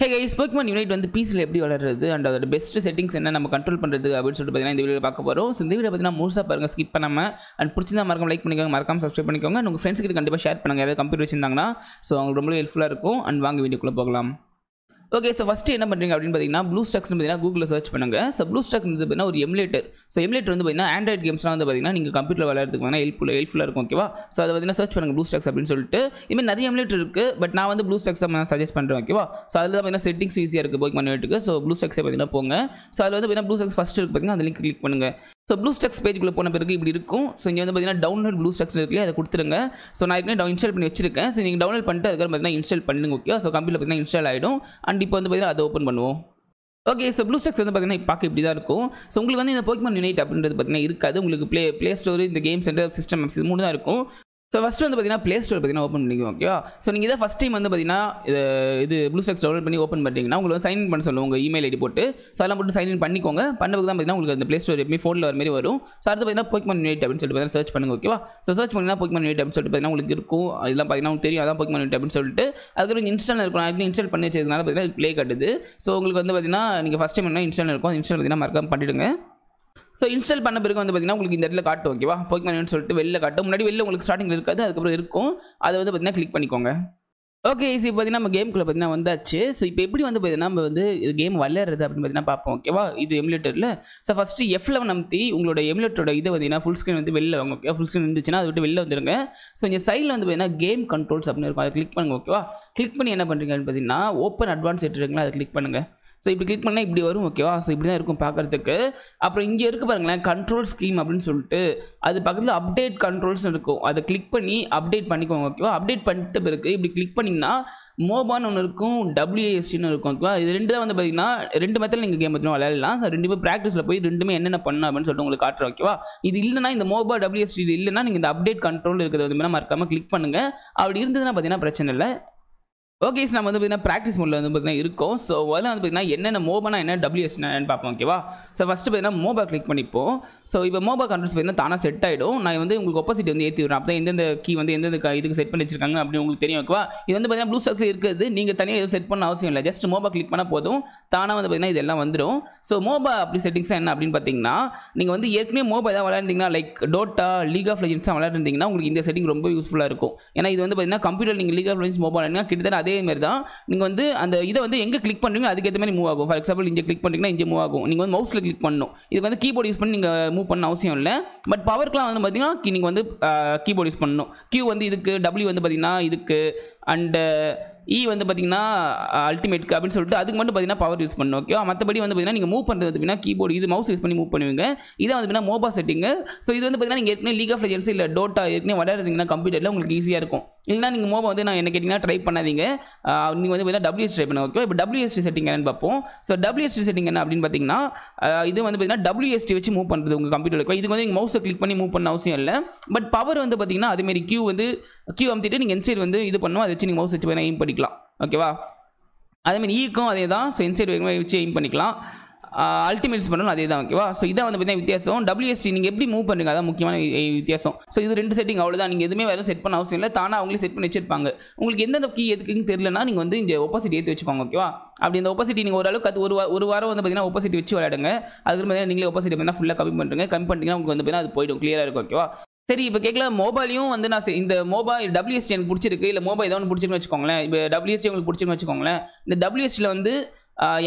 hey guys மன் unit வந்து பீஸில் எப்படி வளர்றது அண்ட் அதோட பெஸ்ட் செட்டிங்ஸ் என்ன நம்ம கண்ட்ரோல் பண்ணுறது அப்படின்னு சொல்லிட்டு பார்த்தீங்கன்னா இந்த வீடியோ பார்க்க போகிறோம் இந்த வீடியோ பார்த்தீங்கன்னா முழுசாக பாருங்கள் ஸ்கிப் பண்ணாமல் அண்ட் பிடிச்சிருந்தா மறக்காம லைக் பண்ணிக்கோங்க மறக்காம சப்ஸ்கிரைப் பண்ணிக்கோங்க உங்கள் ஃப்ரெண்ட்ஸ் கிட்ட கண்டிப்பாக ஷேர் பண்ணுங்கள் யாராவது கம்ப்யூட்டர் வச்சுருந்தாங்கன்னா ஸோ அவங்களுக்கு ரொம்ப ஹெல்ப்ஃபுல்லாக இருக்கும் அண்ட் வாங்க வீடியோக்குள்ளே போகலாம் ஓகே ஸோ ஃபஸ்ட்டு என்ன பண்ணுறீங்க அப்படின்னு பார்த்தீங்கன்னா ப்ளூ ஸ்டாக்ஸ் பார்த்தீங்கன்னா கூகுளில் சர்ச் பண்ணுங்கள் ஸோ ப்ளூ ஸ்டாக் வந்து பார்த்தீங்கன்னா ஒரு எம்லேட்டர் ஸோ எம்லேட்டர் வந்து பார்த்தீங்கன்னா ஆண்ட்ராய்ட் கேம்ஸ்லாம் வந்து பார்த்தீங்கன்னா நீங்கள் கம்ப்யூட்டர் விளையாடுறதுக்கு வேணால் ஹெல்ப்ஃபுல் ஹெல்ப்ஃபுல்லாக இருக்கும் ஓகேவா ஸோ அதை பார்த்தீங்கன்னா சர்ச் பண்ணுங்கள் ப்ளூ ஸ்டாக்ஸ் அப்படின்னு சொல்லிட்டு இதுமாதிரி நிறைய எம்லேட்டர் இருக்குது பட் நான் வந்து ப்ளூ ஸ்டாக்ஸ் நான் சஜஸ்ட் பண்ணுறேன் ஓகேவா ஸோ அதில் பார்த்தீங்கன்னா செட்டிங்ஸ் ஈஸியாக இருக்குது போய் பண்ணிட்டு ஸோ ப்ளூ ஸ்டாக்ஸே பார்த்தீங்கன்னா போங்க ஸோ அதில் வந்து பார்த்தீங்கன்னா ப்ளூ ஸ்டாக்ஸ் ஃபஸ்ட்டு இருக்குது பார்த்தீங்கன்னா அந்த லிங்க் கிளிக் பண்ணுங்கள் ஸோ ப்ளூ ஸ்டெக்ஸ் பேஜ்குள்ளே போன பிறகு இப்படி இருக்கும் ஸோ இங்கே வந்து பார்த்தீங்கன்னா டவுன்லோட் ப்ளூ ஸ்டெக்ஸ் இருக்கு அதை கொடுத்துருங்க ஸோ நான் ஏற்கனவே டவுன் இன்ஸ்டால் பண்ணி வச்சிருக்கேன் ஸோ நீங்கள் டவுன்லோட் பண்ணிட்டு அதுக்கப்புறம் பார்த்தீங்கன்னா இன்ஸ்டால் பண்ணுங்க ஓகே ஸோ கம்ப்யூட்டர் பார்த்தீங்கன்னா இன்ஸ்டால் ஆகிடும் அண்ட் இப்போ வந்து பார்த்தீங்கன்னா அதை ஓப்பன் பண்ணுவோம் ஓகே ஸோ ப்ளூ ஸ்டெக்ஸ் வந்து பார்த்தீங்கன்னா பார்க்க இப்படி தான் இருக்கும் ஸோ உங்களுக்கு வந்து இந்த போக்கிமான் யுனைட் அப்படின்றது பார்த்தீங்கன்னா இருக்காது உங்களுக்கு ப்ளே ப்ளே ஸ்டோர் இந்த கேம் சென்டர் சிஸ்டம் இது மூணு தான் இருக்கும் ஸோ ஃபஸ்ட்டு வந்து பார்த்தீங்கன்னா ப்ளே ஸ்டோர் பார்த்தீங்கன்னா ஓப்பன் பண்ணிக்குவோம் ஓகேவா ஸோ நீங்கள் இதை ஃபஸ்ட் டைம் வந்து பார்த்தீங்கன்னா இது இது ப்ளூ செக்ஸ் டவுன்லோட் பண்ணி ஓப்பன் பண்ணிட்டீங்கன்னா உங்களுக்கு வந்து சைன் பண்ண சொல்லுவோம் உங்கள் இமெயில் ஐடி போட்டு ஸோ அதெல்லாம் போட்டு சைன் இன் பண்ணிக்கோங்க பண்ணதுக்கு தான் பார்த்தீங்கன்னா உங்களுக்கு அந்த ப்ளே ஸ்டோர் எப்படி ஃபோனில் வர மாதிரி வரும் ஸோ அடுத்து பார்த்தீங்கன்னா போக்மன் நைட் அப்படின்னு சொல்லிட்டு சர்ச் பண்ணுங்க ஓகேவா ஸோ சர்ச் பண்ணிங்கன்னா போக்மன் நைட் அப்படின்னு சொல்லிட்டு பார்த்தீங்கன்னா உங்களுக்கு இருக்கும் இதெல்லாம் பார்த்தீங்கன்னா உங்களுக்கு தெரியும் அதான் போக்மன் நைட் அப்படின்னு சொல்லிட்டு அதுக்கு இன்ஸ்டால் இருக்கும் அதுக்கு இன்ஸ்டால் பண்ணி வச்சதுனால பார்த்தீங்கன்னா ப்ளே கட்டுது ஸோ உங்களுக்கு வந்து பார்த்தீங்கன்னா நீங்கள் ஃபஸ்ட் டைம் என்ன இன்ஸ்டால் இருக்கும் இன்ஸ்டால் பார்த்தீங்கன்னா மறக்காம பண்ணிவிடுங்க ஸோ இன்ஸ்டால் பண்ண பிறகு வந்து பார்த்தீங்கன்னா உங்களுக்கு இந்த இடத்துல காட்டும் ஓகேவா போக்கிமான் சொல்லிட்டு வெளில காட்டும் முன்னாடி வெளில உங்களுக்கு ஸ்டார்டிங் இருக்காது அதுக்கப்புறம் இருக்கும் அதை வந்து பார்த்தீங்கன்னா கிளிக் பண்ணிக்கோங்க ஓகே இப்போ பார்த்தீங்கன்னா நம்ம கேம்குள்ளே பார்த்தீங்கன்னா வந்தாச்சு ஸோ இப்போ எப்படி வந்து பார்த்தீங்கன்னா நம்ம வந்து இது கேம் விளையாடுறது அப்படின்னு பார்த்தீங்கன்னா பார்ப்போம் ஓகேவா இது எமுலேட்டரில் ஸோ ஃபஸ்ட்டு எஃப் லெவன் அமுத்தி உங்களோட எமுலேட்டரோட இது பார்த்தீங்கன்னா ஃபுல் ஸ்க்ரீன் வந்து வெளில வாங்க ஓகே ஃபுல் ஸ்க்ரீன் இருந்துச்சுன்னா அதை விட்டு வெளில வந்துருங்க ஸோ இங்கே சைடில் வந்து பார்த்தீங்கன்னா கேம் கண்ட்ரோல்ஸ் அப்படின்னு இருக்கும் அதை கிளிக் பண்ணுங்க ஓகேவா கிளிக் பண்ணி என்ன பண்ணுறீங்கன்னு பார்த்தீங்கன்னா ஓப்பன் அட்வான்ஸ் எடுத்துருங்களா அதை கிளிக் பண்ணுங்கள் ஸோ இப்படி கிளிக் பண்ணால் இப்படி வரும் ஓகேவா ஸோ இப்படி தான் இருக்கும் பார்க்குறதுக்கு அப்புறம் இங்கே இருக்குது பாருங்களேன் கண்ட்ரோல் ஸ்கீம் அப்படின்னு சொல்லிட்டு அது பக்கத்தில் அப்டேட் கண்ட்ரோல்ஸ் இருக்கும் அதை கிளிக் பண்ணி அப்டேட் பண்ணிக்கோங்க ஓகேவா அப்டேட் பண்ணிட்டு பிறகு இப்படி கிளிக் பண்ணிங்கன்னா மோபான்னு ஒன்று இருக்கும் டபிள்யூஎஸ்டின்னு இருக்கும் ஓகேவா இது ரெண்டு தான் வந்து பார்த்தீங்கன்னா ரெண்டு மெத்தில் நீங்கள் கேம் பற்றி விளையாடலாம் ஸோ பேர் ப்ராக்டிஸில் போய் ரெண்டுமே என்னென்ன பண்ணணும் அப்படின்னு சொல்லிட்டு உங்களுக்கு காட்டுறோம் ஓகேவா இது இல்லைனா இந்த மோபா டபிள்யூஎஸ்டி இல்லைனா நீங்கள் இந்த அப்டேட் கண்ட்ரோல் இருக்கிறது வந்து மறக்காமல் கிளிக் பண்ணுங்கள் அப்படி இருந்ததுன்னா பார்த்தீங்கன்னா பிரச்சனை இல்லை ஓகே நம்ம வந்து பார்த்தீங்கன்னா ப்ராக்டிஸ் மோடில் வந்து பார்த்தீங்கன்னா இருக்கும் ஸோ அதில் வந்து பார்த்தீங்கன்னா என்னென்ன மோபனா என்ன டபிள்யூஎஸ் என்னென்னு பார்ப்போம் ஓகேவா ஸோ ஃபஸ்ட்டு பார்த்தீங்கன்னா மோபா கிளிக் பண்ணிப்போம் ஸோ இப்போ மோபா கண்ட்ரஸ் பார்த்தீங்கன்னா தானாக செட் ஆகிடும் நான் வந்து உங்களுக்கு ஒப்போசிட் வந்து ஏற்றி விடுறேன் அப்போ எந்தெந்த கீ வந்து எந்தெந்த இதுக்கு செட் பண்ணி வச்சிருக்காங்க அப்படின்னு உங்களுக்கு தெரியும் ஓகேவா இது வந்து பார்த்தீங்கன்னா ப்ளூ ஸ்டாக்ஸ் இருக்குது நீங்கள் தனியாக எதுவும் செட் பண்ண அவசியம் இல்லை ஜஸ்ட் மோபா கிளிக் பண்ணால் போதும் தானாக வந்து பார்த்தீங்கன்னா இதெல்லாம் வந்துடும் ஸோ மோபா அப்படி செட்டிங்ஸ் என்ன அப்படின்னு பார்த்தீங்கன்னா நீங்கள் வந்து ஏற்கனவே மோபா ஏதாவது விளையாண்டிங்கன்னா லைக் டோட்டா லீக் ஆஃப் லெஜெண்ட்ஸ்லாம் விளையாண்டிருந்தீங்கன்னா உங்களுக்கு இந்த செட்டிங் ரொம்ப யூஸ்ஃபுல்லாக இருக்கும் ஏன்னா இது வந்து பார்த்தீங்கன்னா கம்ப்யூட்டர் நீங்கள் லீக் ஆஃப் லெஜன்ஸ் மோபைல் கிட்டத்தட்ட அதே அதே மாதிரி தான் நீங்கள் வந்து அந்த இதை வந்து எங்கே கிளிக் பண்ணுறீங்க அதுக்கேற்ற மாதிரி மூவ் ஆகும் ஃபார் எக்ஸாம்பிள் இங்கே கிளிக் பண்ணுறீங்கன்னா இங்கே மூவ் ஆகும் நீங்கள் வந்து மவுஸில் கிளிக் பண்ணணும் இதுக்கு வந்து கீபோர்டு யூஸ் பண்ணி நீங்கள் மூவ் பண்ண அவசியம் இல்லை பட் பவருக்குலாம் வந்து பார்த்தீங்கன்னா நீங்கள் வந்து கீபோர்டு யூஸ் பண்ணணும் கியூ வந்து இதுக்கு டபிள்யூ வந்து பார்த்தீங்கன்னா இதுக்கு அண்டு இ e வந்து பார்த்தீங்கன்னா அல்டிமேட்க்கு அப்படின்னு சொல்லிட்டு அதுக்கு மட்டும் பார்த்தீங்கன்னா பவர் யூஸ் பண்ணணும் ஓகே மற்றபடி வந்து பார்த்தீங்கன்னா நீங்கள் மூவ் பண்ணுறது பார்த்தீங்கன்னா கீபோர்டு இது மவுஸ் யூஸ் பண்ணி மூவ் பண்ணுவீங்க இதான் வந்து மோபா செட்டிங்கு ஸோ இது வந்து பார்த்தீங்கன்னா நீங்கள் ஏற்கனவே லீக் ஆஃப் லெஜன்ஸ் இல்லை டோட்டா ஏற்கனவே விளையாடுறீங்கன்னா கம்ப்யூட்டரில் உங்களுக்கு ஈஸியாக இருக்கும் இல்லைனா நீங்கள் மோபை வந்து நான் என்ன கேட்டிங்கன்னா ட்ரை பண்ணாதீங்க நீங்கள் வந்து பார்த்தீங்கன்னா டபிள்யூஸ் ட்ரை பண்ணுங்க ஓகே இப்போ டபிள்யூஎஸ்டி செட்டிங் என்னன்னு பார்ப்போம் ஸோ டபிள்யூஎஸ்டி செட்டிங் என்ன அப்படின்னு பார்த்தீங்கன்னா இது வந்து பார்த்திங்கன்னா டபிள்யூஎஸ்டி வச்சு மூவ் பண்ணுறது உங்கள் கம்ப்யூட்டருக்கு இது வந்து நீங்கள் மவுஸை கிளிக் பண்ணி மூவ் பண்ண அவசியம் இல்லை பட் பவர் வந்து பார்த்திங்கன்னா அதுமாரி கியூ வந்து கியூ அமுத்திட்டு நீங்கள் என்சைட் வந்து இது பண்ணுவோம் அதை வச்சு நீங்கள் மவுஸ் வச்சு எய்ம் பண்ணிக்கலாம் ஓகேவா அதேமாதிரி ஈக்கும் e அதே தான் ஸோ என்சைட் வச்சு எய்ம் பண்ணிக்கலாம் அல்டிமேட்ஸ் பண்ணணும் அதே தான் ஓகேவா ஸோ இதான் வந்து பார்த்தீங்கன்னா வித்தியாசம் டபிள்யூஎஸ்டி நீங்கள் எப்படி மூவ் பண்ணுறீங்க அதான் முக்கியமான வித்தியாசம் ஸோ இது ரெண்டு செட்டிங் அவ்வளோதான் நீங்கள் எதுவுமே வேறு செட் பண்ண அவசியம் இல்லை தானே அவங்களே செட் பண்ணி வச்சிருப்பாங்க உங்களுக்கு எந்தெந்த கீ எதுக்குன்னு தெரியலனா நீங்கள் வந்து இந்த ஒப்போசிட் ஏற்றி வச்சுக்கோங்க ஓகேவா அப்படி இந்த ஒப்போசிட்டி நீங்கள் ஓரளவுக்கு அது ஒரு ஒரு வாரம் வந்து பார்த்தீங்கன்னா ஒப்போசிட் வச்சு விளையாடுங்க அதுக்கு பார்த்தீங்கன்னா நீங்களே ஒப்போசிட் பார்த்தீங்கன்னா ஃபுல்லாக கம்மி பண்ணுறேங்க கம்மி பண்ணிட்டீங்கன்னா உங்களுக்கு வந்து பார்த்தீங்கன்னா அது போயிடும் கிளியராக இருக்கும் ஓகேவா சரி இப்போ கேட்கல மொபைலையும் வந்து நான் இந்த மொபைல் டபிள்யூஎஸ்டி எனக்கு பிடிச்சிருக்கு இல்லை மொபைல் ஏதாவது ஒன்று பிடிச்சிருக்குன்னு வச்சுக்கோங்களேன் இப்போ டபிள்யூஎஸ்டி உங்களுக்கு பிடிச்சிருக்குன்னு வச்சுக்கோங்களேன் இந்த டபிள்யூஎஸ்டியில் வந்து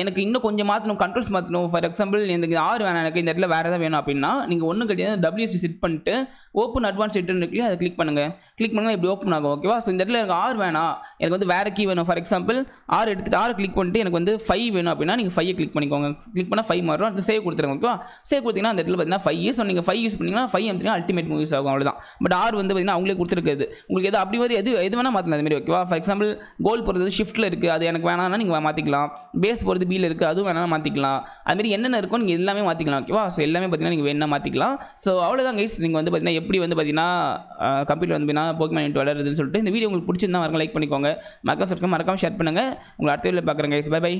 எனக்கு இன்னும் கொஞ்சம் மாற்றணும் கண்ட்ரோல்ஸ் மாற்றணும் ஃபார் எக்ஸாம்பிள் எனக்கு ஆறு வேணாம் எனக்கு இந்த இடத்துல வேறு எதாவது வேணும் அப்படின்னா நீங்கள் ஒன்றும் கிடையாது டபிள்யூசி செட் பண்ணிட்டு ஓப்பன் அட்வான்ஸ் எட்டுன்னு இருக்கு அதை கிளிக் பண்ணுங்கள் கிளிக் பண்ணுங்கள் இப்படி ஓப்பன் ஆகும் ஓகேவா ஸோ இந்த இடத்துல எனக்கு ஆறு வேணாம் எனக்கு வந்து வேறு கீ வேணும் ஃபார் எக்ஸாம்பிள் ஆறு எடுத்துகிட்டு ஆறு கிளிக் பண்ணிட்டு எனக்கு வந்து ஃபைவ் வேணும் அப்படின்னா நீங்கள் ஃபைவ் கிளிக் பண்ணிக்கோங்க கிளிக் பண்ணால் ஃபைவ் மாறும் அந்த சேவ் கொடுத்துருங்க ஓகேவா சேவ் கொடுத்தீங்கன்னா அந்த இடத்துல பார்த்தீங்கன்னா ஃபைவ் ஸோ நீங்கள் ஃபைவ் யூஸ் பண்ணிங்கன்னா ஃபைவ் அப்படின்னா அல்டிமேட் மூவிஸ் ஆகும் அவ்வளோதான் பட் ஆறு வந்து பார்த்தீங்கன்னா அவங்களே கொடுத்துருக்குது உங்களுக்கு எது அப்படி மாதிரி எது எது வேணால் மாற்றலாம் அதுமாதிரி ஓகேவா ஃபார் எக்ஸாம்பிள் கோல் போகிறது ஷிஃப்ட்டில் இருக்குது அது எனக்கு வேணாம்னா நீங்கள் மாற்றிக்கலாம் பேஸ் போகிறது பொறுத்து பியில் இருக்குது அதுவும் வேணாலும் மாற்றிக்கலாம் அதுமாரி என்னென்ன இருக்கும் நீங்கள் எல்லாமே மாற்றிக்கலாம் ஓகேவா ஸோ எல்லாமே பார்த்தீங்கன்னா நீங்கள் வேணா மாற்றிக்கலாம் ஸோ அவ்வளோதான் கைஸ் நீங்கள் வந்து பார்த்தீங்கன்னா எப்படி வந்து பார்த்தீங்கன்னா கம்ப்யூட்டர் வந்து பார்த்தீங்கன்னா போக்கிமேன் வளருதுன்னு சொல்லிட்டு இந்த வீடியோ உங்களுக்கு பிடிச்சிருந்தா மறக்காம லைக் பண்ணிக்கோங்க மறக்காம சப்ஸ்கிரைப் மறக்காம ஷேர் பண்ணுங்கள் உங்களுக்கு அடுத்த வீடியோ பார்க்குறேன் கைஸ் பை பை